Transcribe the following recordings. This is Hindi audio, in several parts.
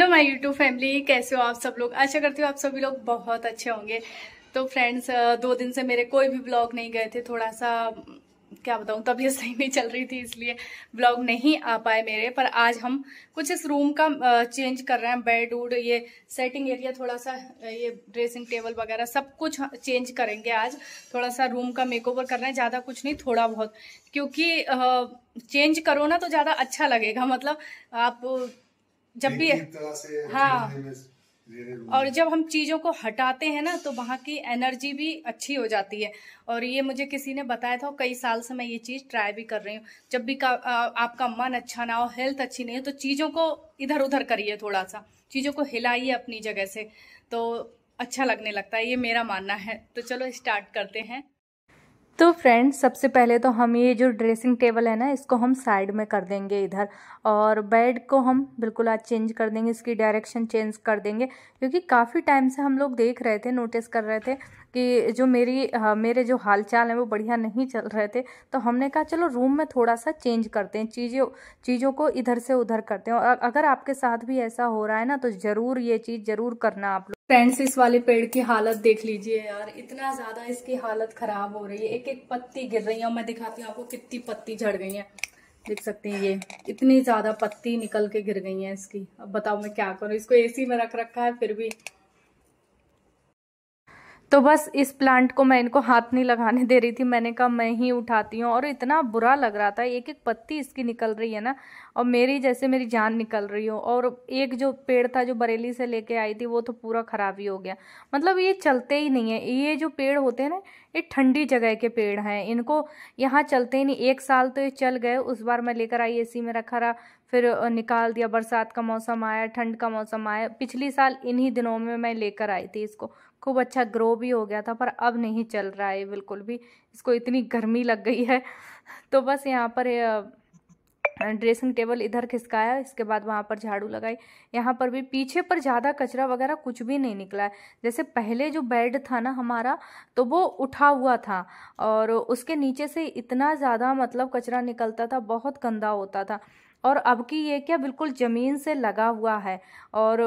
हेलो माय यूट्यूब फैमिली कैसे हो आप सब लोग आशा करती हूँ आप सभी लोग बहुत अच्छे होंगे तो फ्रेंड्स दो दिन से मेरे कोई भी ब्लॉग नहीं गए थे थोड़ा सा क्या बताऊँ तबीयत सही नहीं चल रही थी इसलिए ब्लॉग नहीं आ पाए मेरे पर आज हम कुछ इस रूम का चेंज कर रहे हैं बेड उड ये सेटिंग एरिया थोड़ा सा ये ड्रेसिंग टेबल वगैरह सब कुछ चेंज करेंगे आज थोड़ा सा रूम का मेकओवर रहे हैं ज़्यादा कुछ नहीं थोड़ा बहुत क्योंकि चेंज करो ना तो ज़्यादा अच्छा लगेगा मतलब आप जब भी हाँ और जब हम चीज़ों को हटाते हैं ना तो वहाँ की एनर्जी भी अच्छी हो जाती है और ये मुझे किसी ने बताया था कई साल से मैं ये चीज़ ट्राई भी कर रही हूँ जब भी का, आ, आपका मन अच्छा ना हो हेल्थ अच्छी नहीं हो तो चीज़ों को इधर उधर करिए थोड़ा सा चीज़ों को हिलाइए अपनी जगह से तो अच्छा लगने लगता है ये मेरा मानना है तो चलो स्टार्ट करते हैं तो फ्रेंड्स सबसे पहले तो हम ये जो ड्रेसिंग टेबल है ना इसको हम साइड में कर देंगे इधर और बेड को हम बिल्कुल आज चेंज कर देंगे इसकी डायरेक्शन चेंज कर देंगे क्योंकि काफ़ी टाइम से हम लोग देख रहे थे नोटिस कर रहे थे कि जो मेरी हाँ, मेरे जो हालचाल हैं वो बढ़िया नहीं चल रहे थे तो हमने कहा चलो रूम में थोड़ा सा चेंज करते हैं चीज़ों चीज़ों को इधर से उधर करते हैं और अगर आपके साथ भी ऐसा हो रहा है ना तो ज़रूर ये चीज़ ज़रूर करना आप लोग फ्रेंड्स इस वाले पेड़ की हालत देख लीजिए यार इतना ज़्यादा इसकी हालत ख़राब हो रही है एक एक पत्ती गिर रही है और मैं दिखाती हूँ आपको कितनी पत्ती झड़ गई है देख सकते हैं ये इतनी ज़्यादा पत्ती निकल के गिर गई है इसकी अब बताओ मैं क्या करूँ इसको एसी में रख रखा है फिर भी तो बस इस प्लांट को मैं इनको हाथ नहीं लगाने दे रही थी मैंने कहा मैं ही उठाती हूँ और इतना बुरा लग रहा था एक एक पत्ती इसकी निकल रही है ना और मेरी जैसे मेरी जान निकल रही हो और एक जो पेड़ था जो बरेली से लेके आई थी वो तो पूरा ख़राब ही हो गया मतलब ये चलते ही नहीं है ये जो पेड़ होते हैं ना ये ठंडी जगह के पेड़ हैं इनको यहाँ चलते ही नहीं एक साल तो ये चल गए उस बार मैं लेकर आई ए में रखा रहा फिर निकाल दिया बरसात का मौसम आया ठंड का मौसम आया पिछली साल इन्हीं दिनों में मैं लेकर आई थी इसको खूब अच्छा ग्रो भी हो गया था पर अब नहीं चल रहा है बिल्कुल भी इसको इतनी गर्मी लग गई है तो बस यहाँ पर ड्रेसिंग टेबल इधर खिसकाया इसके बाद वहाँ पर झाड़ू लगाई यहाँ पर भी पीछे पर ज़्यादा कचरा वगैरह कुछ भी नहीं निकला है जैसे पहले जो बेड था ना हमारा तो वो उठा हुआ था और उसके नीचे से इतना ज़्यादा मतलब कचरा निकलता था बहुत गंदा होता था और अब की ये क्या बिल्कुल ज़मीन से लगा हुआ है और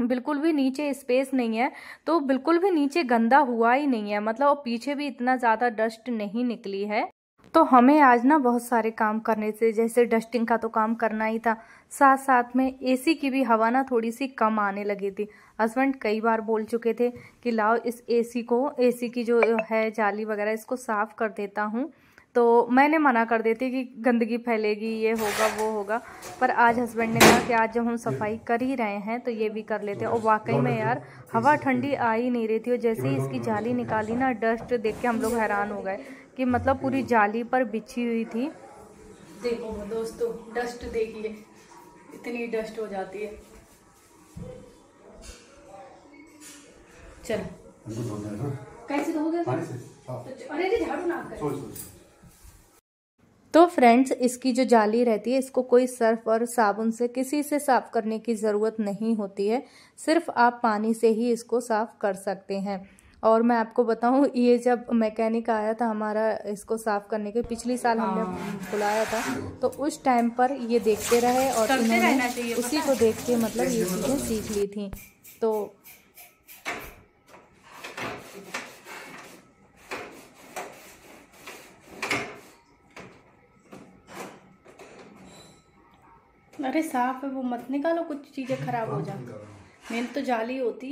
बिल्कुल भी नीचे स्पेस नहीं है तो बिल्कुल भी नीचे गंदा हुआ ही नहीं है मतलब पीछे भी इतना ज़्यादा डस्ट नहीं निकली है तो हमें आज ना बहुत सारे काम करने थे जैसे डस्टिंग का तो काम करना ही था साथ साथ में एसी की भी हवा ना थोड़ी सी कम आने लगी थी हस्बैंड कई बार बोल चुके थे कि लाओ इस एसी को एसी की जो है जाली वगैरह इसको साफ़ कर देता हूँ तो मैंने मना कर देती कि गंदगी फैलेगी ये होगा वो होगा पर आज हस्बैंड ने कहा कि आज जब हम सफाई कर ही रहे हैं तो ये भी कर लेते हैं और वाकई में यार हवा ठंडी आ ही नहीं रही थी और जैसे ही इसकी जाली निकाली ना डस्ट देख के हम लोग हैरान हो गए कि मतलब पूरी जाली पर बिछी हुई थी देखो दोस्तों डस्ट देखिए इतनी डस्ट हो जाती है चलो कैसे धोगे तो हाँ। तो झाड़ू ना तो फ्रेंड्स इसकी जो जाली रहती है इसको कोई सर्फ और साबुन से किसी से साफ करने की ज़रूरत नहीं होती है सिर्फ आप पानी से ही इसको साफ कर सकते हैं और मैं आपको बताऊं ये जब मैकेनिक आया था हमारा इसको साफ़ करने के पिछले साल हमने हाँ। बुलाया था तो उस टाइम पर ये देखते रहे और इन्होंने उसी को देख के मतलब ये चीज़ें सीख ली थी तो अरे साफ है वो मत निकालो कुछ चीज़ें खराब हो जाती मेन तो जाली होती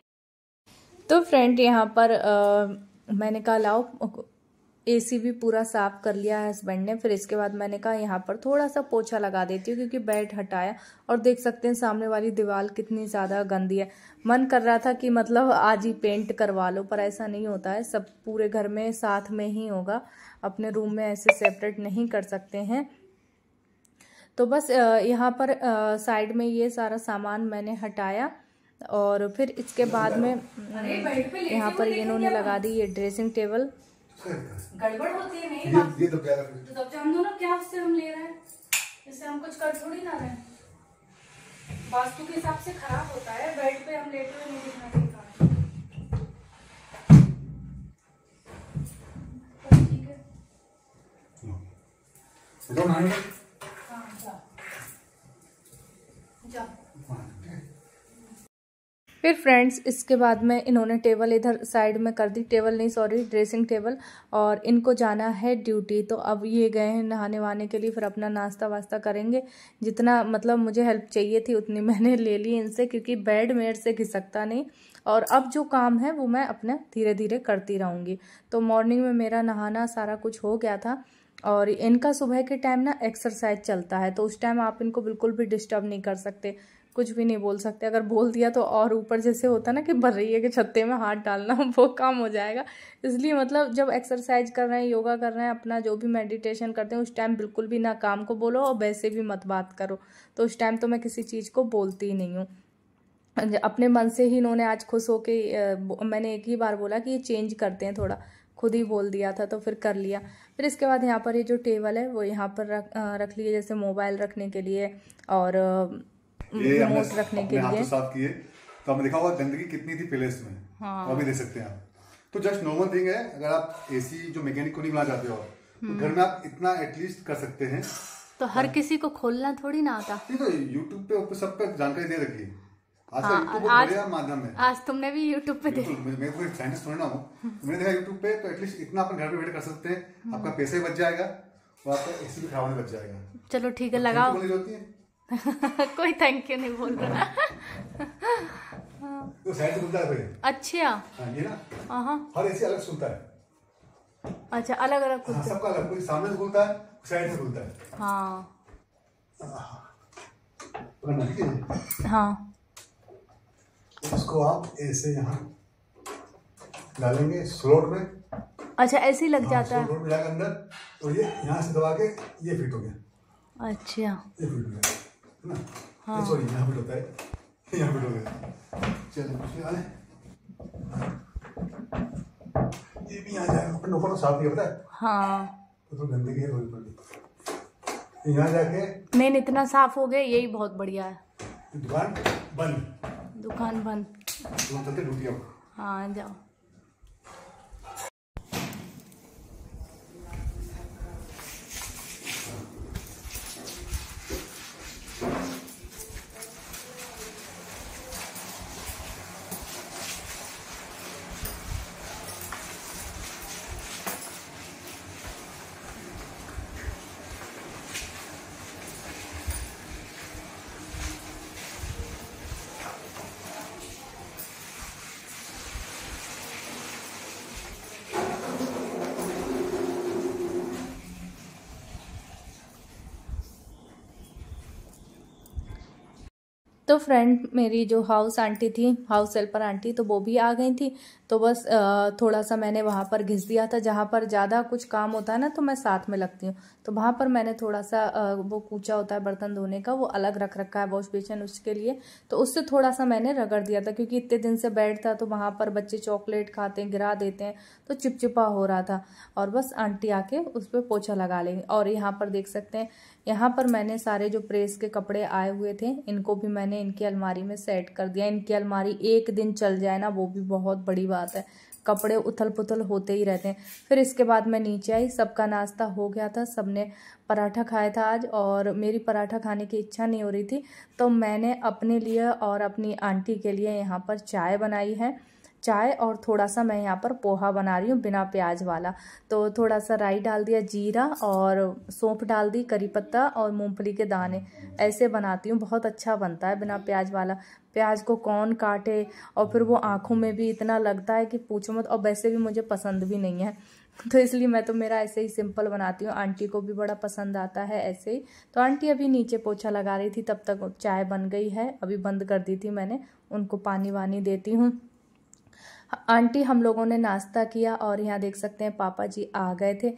तो फ्रेंड यहाँ पर आ, मैंने कहा लाओ एसी भी पूरा साफ कर लिया है हस्बैंड ने फिर इसके बाद मैंने कहा यहाँ पर थोड़ा सा पोछा लगा देती हूँ क्योंकि बेड हटाया और देख सकते हैं सामने वाली दीवार कितनी ज़्यादा गंदी है मन कर रहा था कि मतलब आज ही पेंट करवा लो पर ऐसा नहीं होता है सब पूरे घर में साथ में ही होगा अपने रूम में ऐसे सेपरेट नहीं कर सकते हैं तो बस यहाँ पर साइड में ये सारा सामान मैंने हटाया और फिर इसके बाद में हम्म, यहाँ पर इन्होंने लगा दी ये ड्रेसिंग टेबल गड़बड़ होती है नहीं ये, ये तो कह रहा है तो हम दोनों क्या उससे हम ले रहे हैं इससे हम कुछ कर थोड़ी ना रहे वास्तु के हिसाब से खराब होता है बेड पे हम लेटे हुए नहीं दिखना चाहिए ठीक है फिर फ्रेंड्स इसके बाद में इन्होंने टेबल इधर साइड में कर दी टेबल नहीं सॉरी ड्रेसिंग टेबल और इनको जाना है ड्यूटी तो अब ये गए हैं नहाने वहाने के लिए फिर अपना नाश्ता वास्ता करेंगे जितना मतलब मुझे हेल्प चाहिए थी उतनी मैंने ले ली इनसे क्योंकि बेड मेड से घिसकता नहीं और अब जो काम है वो मैं अपने धीरे धीरे करती रहूँगी तो मॉर्निंग में मेरा नहाना सारा कुछ हो गया था और इनका सुबह के टाइम ना एक्सरसाइज चलता है तो उस टाइम आप इनको बिल्कुल भी डिस्टर्ब नहीं कर सकते कुछ भी नहीं बोल सकते अगर बोल दिया तो और ऊपर जैसे होता है ना कि है के छत्ते में हाथ डालना वो काम हो जाएगा इसलिए मतलब जब एक्सरसाइज कर रहे हैं योगा कर रहे हैं अपना जो भी मेडिटेशन करते हैं उस टाइम बिल्कुल भी ना काम को बोलो और वैसे भी मत बात करो तो उस टाइम तो मैं किसी चीज़ को बोलती ही नहीं हूँ अपने मन से ही इन्होंने आज खुश हो के मैंने एक ही बार बोला कि ये चेंज करते हैं थोड़ा खुद ही बोल दिया था तो फिर कर लिया फिर इसके बाद यहाँ पर ये जो टेबल है वो यहाँ पर रख रख लिए जैसे मोबाइल रखने के लिए और हम्म, ये हमने अपने के साफ किए तो हमने देखा होगा गंदगी कितनी थी पहले में हाँ। अभी दे सकते हैं आप तो जस्ट नॉर्मल थिंग है अगर आप एसी जो मैकेनिक को नहीं बना चाहते हो तो हम्म। घर में आप इतना एटलीस्ट कर सकते हैं तो हर हाँ। किसी को खोलना थोड़ी ना आता तो यूट्यूब पे सब पे जानकारी दे रखी है हाँ, आज हाँ, आज, माध्यम है आज तुमने भी यूट्यूब पे देखा मैं साइंटिस्ट थोड़ी ना हूँ हम्म। मैंने देखा यूट्यूब पे तो एटलीस्ट इतना अपन घर पे बैठे कर सकते हैं आपका पैसा बच जाएगा और आपका एसी भी खराब बच जाएगा चलो ठीक है तो लगाओ कोई थैंक यू नहीं बोल रहा तो शायद सुनता है भाई अच्छा हां ये ना हां हर ऐसे अलग सुनता है अच्छा अलग अलग कुछ सबका अलग कोई सामने से बोलता है शायद से बोलता है हां हां इसको आप ऐसे यहाँ डालेंगे स्लोट में अच्छा ऐसे ही लग हाँ, जाता है स्लोट में जाकर अंदर तो ये यहाँ से दबा के ये फिट हो गया अच्छा ये फिट हो गया ना हाँ। सॉरी यहाँ होता है यहाँ चलो ये भी यहाँ जाएगा साफ है हाँ तो गंदगी है यहाँ जाके इतना साफ हो गया यही बहुत बढ़िया है दुकान बंद दुकान बंद हाँ जाओ तो फ्रेंड मेरी जो हाउस आंटी थी हाउस हेल्पर आंटी तो वो भी आ गई थी तो बस थोड़ा सा मैंने वहाँ पर घिस दिया था जहाँ पर ज़्यादा कुछ काम होता है ना तो मैं साथ में लगती हूँ तो वहाँ पर मैंने थोड़ा सा वो कूचा होता है बर्तन धोने का वो अलग रख रखा है वॉश बेसन उसके लिए तो उससे थोड़ा सा मैंने रगड़ दिया था क्योंकि इतने दिन से बैठ था तो वहाँ पर बच्चे चॉकलेट खाते हैं गिरा देते हैं तो चिपचिपा हो रहा था और बस आंटी आके उस पर पोछा लगा लेंगे और यहाँ पर देख सकते हैं यहाँ पर मैंने सारे जो प्रेस के कपड़े आए हुए थे इनको भी मैंने मैंने इनकी अलमारी में सेट कर दिया इनकी अलमारी एक दिन चल जाए ना वो भी बहुत बड़ी बात है कपड़े उथल पुथल होते ही रहते हैं फिर इसके बाद मैं नीचे आई सबका नाश्ता हो गया था सबने पराठा खाया था आज और मेरी पराठा खाने की इच्छा नहीं हो रही थी तो मैंने अपने लिए और अपनी आंटी के लिए यहाँ पर चाय बनाई है चाय और थोड़ा सा मैं यहाँ पर पोहा बना रही हूँ बिना प्याज वाला तो थोड़ा सा राई डाल दिया जीरा और सौंफ डाल दी करी पत्ता और मूँगफली के दाने ऐसे बनाती हूँ बहुत अच्छा बनता है बिना प्याज वाला प्याज को कौन काटे और फिर वो आँखों में भी इतना लगता है कि पूछो मत और वैसे भी मुझे पसंद भी नहीं है तो इसलिए मैं तो मेरा ऐसे ही सिंपल बनाती हूँ आंटी को भी बड़ा पसंद आता है ऐसे ही तो आंटी अभी नीचे पोछा लगा रही थी तब तक चाय बन गई है अभी बंद कर दी थी मैंने उनको पानी वानी देती हूँ आंटी हम लोगों ने नाश्ता किया और यहाँ देख सकते हैं पापा जी आ गए थे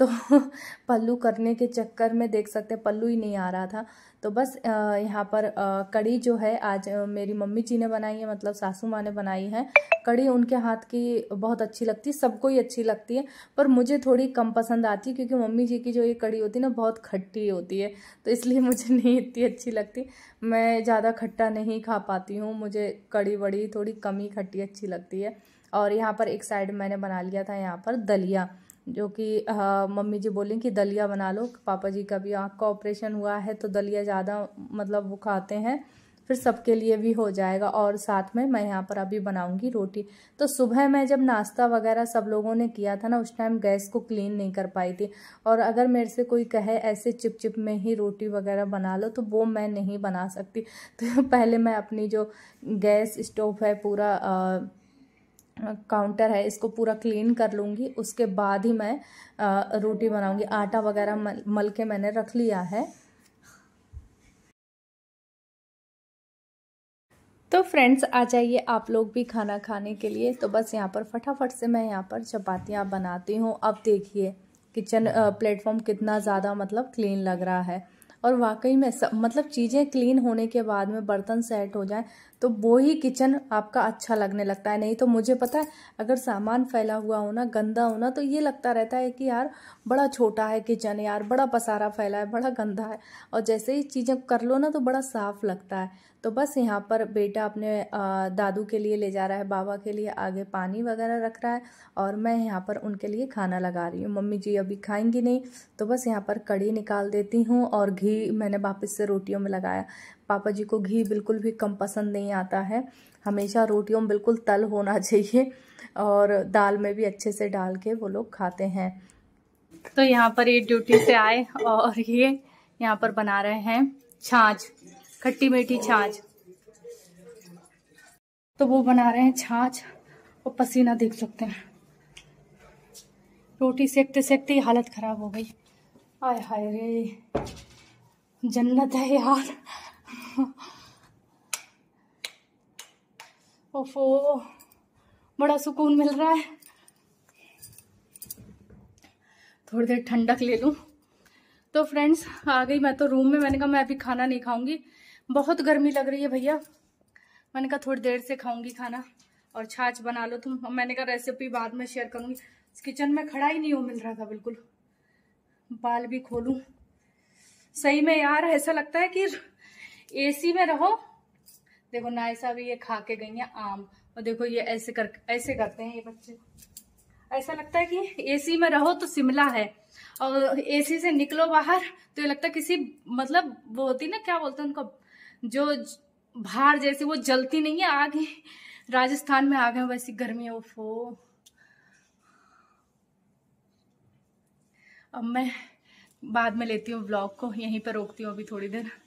तो पल्लू करने के चक्कर में देख सकते हैं पल्लू ही नहीं आ रहा था तो बस यहाँ पर कड़ी जो है आज मेरी मम्मी जी ने बनाई है मतलब सासू माँ ने बनाई है कड़ी उनके हाथ की बहुत अच्छी लगती है सबको ही अच्छी लगती है पर मुझे थोड़ी कम पसंद आती है क्योंकि मम्मी जी की जो ये कड़ी होती है ना बहुत खट्टी होती है तो इसलिए मुझे नहीं इतनी अच्छी लगती मैं ज़्यादा खट्टा नहीं खा पाती हूँ मुझे कड़ी वड़ी थोड़ी कम ही खट्टी अच्छी लगती है और यहाँ पर एक साइड मैंने बना लिया था यहाँ पर दलिया जो कि मम्मी जी बोली कि दलिया बना लो पापा जी का भी आँख का ऑपरेशन हुआ है तो दलिया ज़्यादा मतलब वो खाते हैं फिर सबके लिए भी हो जाएगा और साथ में मैं यहाँ पर अभी बनाऊंगी रोटी तो सुबह मैं जब नाश्ता वगैरह सब लोगों ने किया था ना उस टाइम गैस को क्लीन नहीं कर पाई थी और अगर मेरे से कोई कहे ऐसे चिपचिप में ही रोटी वगैरह बना लो तो वो मैं नहीं बना सकती तो पहले मैं अपनी जो गैस स्टोव है पूरा आ, काउंटर है इसको पूरा क्लीन कर लूँगी उसके बाद ही मैं रोटी बनाऊँगी आटा वगैरह मल, मल के मैंने रख लिया है तो फ्रेंड्स आ जाइए आप लोग भी खाना खाने के लिए तो बस यहाँ पर फटाफट से मैं यहाँ पर चपातियाँ बनाती हूँ अब देखिए किचन प्लेटफॉर्म कितना ज़्यादा मतलब क्लीन लग रहा है और वाकई में सब मतलब चीज़ें क्लीन होने के बाद में बर्तन सेट हो जाए तो वो ही किचन आपका अच्छा लगने लगता है नहीं तो मुझे पता है अगर सामान फैला हुआ होना गंदा होना तो ये लगता रहता है कि यार बड़ा छोटा है किचन यार बड़ा पसारा फैला है बड़ा गंदा है और जैसे ही चीज़ें कर लो ना तो बड़ा साफ लगता है तो बस यहाँ पर बेटा अपने दादू के लिए ले जा रहा है बाबा के लिए आगे पानी वगैरह रख रहा है और मैं यहाँ पर उनके लिए खाना लगा रही हूँ मम्मी जी अभी खाएंगी नहीं तो बस यहाँ पर कड़ी निकाल देती हूँ और घी मैंने वापस से रोटियों में लगाया पापा जी को घी बिल्कुल भी कम पसंद नहीं आता है हमेशा रोटियों में बिल्कुल तल होना चाहिए और दाल में भी अच्छे से डाल के वो लोग खाते हैं तो यहाँ पर ये ड्यूटी से आए और ये यहाँ पर बना रहे हैं छाछ खट्टी मीठी छाछ तो वो बना रहे हैं छाछ और पसीना देख सकते हैं रोटी सेकते सेकते हालत ख़राब हो गई आय हाय रे जन्नत है यार ओफो बड़ा सुकून मिल रहा है थोड़ी देर ठंडक ले लूँ तो फ्रेंड्स आ गई मैं तो रूम में मैंने कहा मैं अभी खाना नहीं खाऊंगी बहुत गर्मी लग रही है भैया मैंने कहा थोड़ी देर से खाऊंगी खाना और छाछ बना लो तुम मैंने कहा रेसिपी बाद में शेयर करूंगी किचन में खड़ा ही नहीं हो मिल रहा था बिल्कुल बाल भी खोलूं सही में यार ऐसा लगता है कि एसी में रहो देखो नायसा भी ये खा के गई है आम और देखो ये ऐसे कर ऐसे करते हैं ये बच्चे ऐसा लगता है कि एसी में रहो तो शिमला है और एसी से निकलो बाहर तो ये लगता है किसी मतलब वो होती ना क्या बोलते हैं उनको जो बाहर जैसे वो जलती नहीं है आग राजस्थान में आ गए वैसी गर्मी है ओफो अब मैं बाद में लेती हूँ ब्लॉग को यहीं पर रोकती हूँ अभी थोड़ी देर